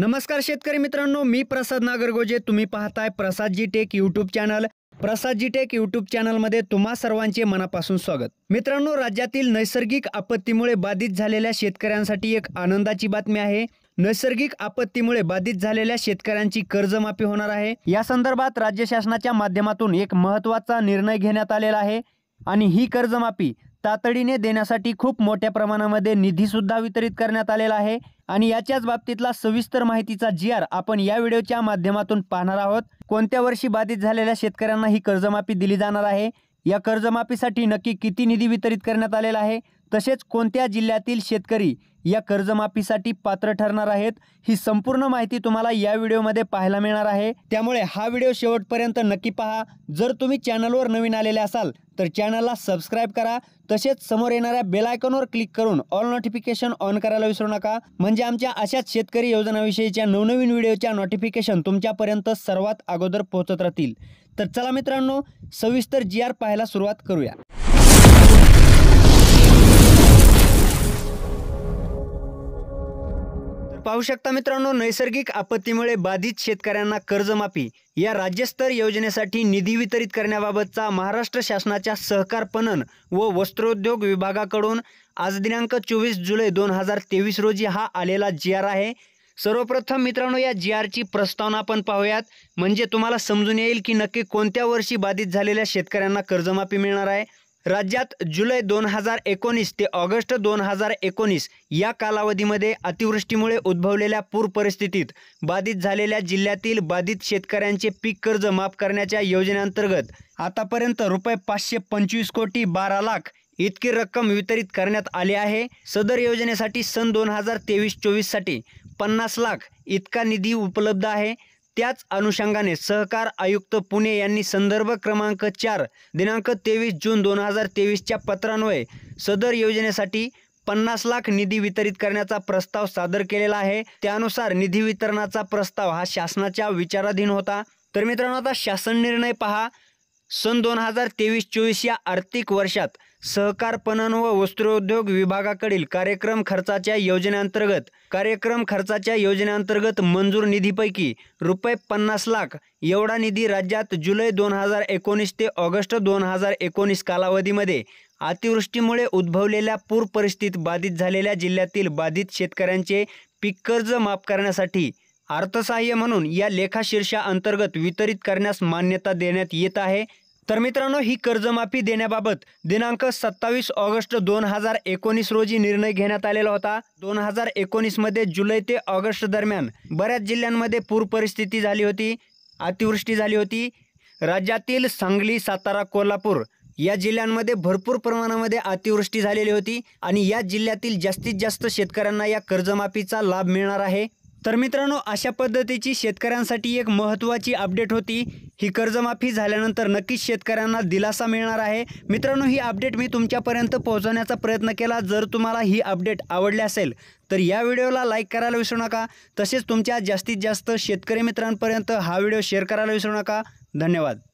नमस्कार शेतकरी मित्रांनो मी प्रसाद नागरगोजे तुम्ही पाहताय Prasad ji tech YouTube channel Prasad ji tech YouTube मध्ये तुम्हा सर्वांचे मनापासून स्वागत मित्रांनो राज्यातील नैसर्गिक आपत्तीमुळे बाधित झालेल्या शेतकऱ्यांसाठी एक आनंदाची बातमी आहे नैसर्गिक आपत्तीमुळे बाधित झालेल्या शेतकऱ्यांची कर्जमाफी होणार आहे या संदर्भात राज्य शासनाच्या माध्यमातून एक महत्त्वाचा निर्णय घेण्यात आलेला आहे आणि ही कर्जमाफी तातडीने देण्यासाठी खूप मोठ्या प्रमाणामध्ये निधीसुद्धा वितरित करण्यात आलेला आहे आणि याच्याच बाबतीतला सविस्तर माहितीचा जी आर आपण या व्हिडिओच्या माध्यमातून पाहणार आहोत कोणत्या वर्षी बाधित झालेल्या शेतकऱ्यांना ही कर्जमाफी दिली जाणार आहे या कर्जमाफीसाठी नक्की किती निधी वितरित करण्यात आलेला आहे तसेच कोणत्या जिल्ह्यातील शेतकरी या कर्जमाफीसाठी पात्र ठरणार आहेत ही संपूर्ण माहिती तुम्हाला या व्हिडिओमध्ये पाहायला मिळणार आहे त्यामुळे हा व्हिडिओ शेवटपर्यंत नक्की पहा जर तुम्ही चॅनलवर नवीन आलेले असाल तर चॅनलला सबस्क्राईब करा तसेच समोर येणाऱ्या बेलायकॉनवर क्लिक करून ऑल नोटिफिकेशन ऑन करायला विसरू नका म्हणजे आमच्या अशाच शेतकरी योजनाविषयीच्या नवनवीन व्हिडिओच्या नोटिफिकेशन तुमच्यापर्यंत सर्वात अगोदर पोहोचत राहतील तर चला मित्रांनो सविस्तर जी आर पाहायला सुरुवात करूया पाहू शकता मित्रांनो नैसर्गिक आपत्तीमुळे बाधित शेतकऱ्यांना कर्जमाफी या राज्यस्तर योजनेसाठी निधी वितरित करण्याबाबतचा महाराष्ट्र शासनाच्या सहकार पणन व वस्त्रोद्योग विभागाकडून आज दिनांक चोवीस जुलै दोन हजार तेवीस रोजी हा आलेला जी आर आहे सर्वप्रथम मित्रांनो या जी आरची प्रस्तावना आपण पाहूयात म्हणजे तुम्हाला समजून येईल की नक्की कोणत्या वर्षी बाधित झालेल्या शेतकऱ्यांना कर्जमाफी मिळणार आहे राज्यात जुलै दोन हजार एकोणीस ते ऑगस्ट दोन हजार एकोणीस या कालावधीमध्ये अतिवृष्टीमुळे उद्भवलेल्या पूर परिस्थितीत बाधित झालेल्या जिल्ह्यातील बाधित शेतकऱ्यांचे पीक कर्ज माफ करण्याच्या योजनेअंतर्गत आतापर्यंत रुपये पाचशे पंचवीस कोटी बारा लाख इतकी रक्कम वितरित करण्यात आली आहे सदर योजनेसाठी सन दोन हजार तेवीस चोवीससाठी पन्नास लाख इतका निधी उपलब्ध आहे त्याच अनुषंगाने सहकार आयुक्त पुणे यांनी संदर्भ क्रमांक चार दिनांक तेवीस जून दोन हजार तेवीसच्या पत्रान्वये सदर योजनेसाठी पन्नास लाख निधी वितरित करण्याचा प्रस्ताव सादर केलेला आहे त्यानुसार निधी वितरणाचा प्रस्ताव हा शासनाच्या विचाराधीन होता तर मित्रांनो आता शासन निर्णय पहा सन दोन हजार तेवीस चोवीस या आर्थिक वर्षात सहकार पणन व वस्त्रोद्योग विभागाकडील कार्यक्रम खर्चाच्या योजनेअंतर्गत कार्यक्रम खर्चाच्या योजनेअंतर्गत मंजूर निधीपैकी रुपये पन्नास लाख एवढा निधी राज्यात जुलै दोन हजार एकोणीस ते ऑगस्ट दोन हजार एकोणीस कालावधीमध्ये अतिवृष्टीमुळे उद्भवलेल्या पूर परिस्थितीत बाधित झालेल्या जिल्ह्यातील बाधित शेतकऱ्यांचे पीक कर्ज माफ करण्यासाठी अर्थसहाय्य म्हणून या लेखाशीर्षा अंतर्गत वितरित करण्यास मान्यता देण्यात येत आहे तर मित्रांनो ही कर्जमाफी देण्याबाबत दिनांक सत्तावीस ऑगस्ट दोन हजार एकोणीस रोजी निर्णय घेण्यात आलेला होता दोन हजार एकोणीसमध्ये जुलै ते ऑगस्ट दरम्यान बऱ्याच जिल्ह्यांमध्ये पूर परिस्थिती झाली होती अतिवृष्टी झाली होती राज्यातील सांगली सातारा कोल्हापूर या जिल्ह्यांमध्ये भरपूर प्रमाणामध्ये अतिवृष्टी झालेली होती आणि या जिल्ह्यातील जास्तीत जास्त शेतकऱ्यांना या कर्जमाफीचा लाभ मिळणार आहे तर मित्रांनो अशा पद्धतीची शेतकऱ्यांसाठी एक महत्त्वाची अपडेट होती ही कर्जमाफी झाल्यानंतर नक्कीच शेतकऱ्यांना दिलासा मिळणार आहे मित्रांनो ही अपडेट मी तुमच्यापर्यंत पोहोचवण्याचा प्रयत्न केला जर तुम्हाला ही अपडेट आवडली असेल तर या व्हिडिओला लाईक करायला विसरू नका तसेच तुमच्या जास्तीत जास्त शेतकरी मित्रांपर्यंत हा व्हिडिओ शेअर करायला विसरू नका धन्यवाद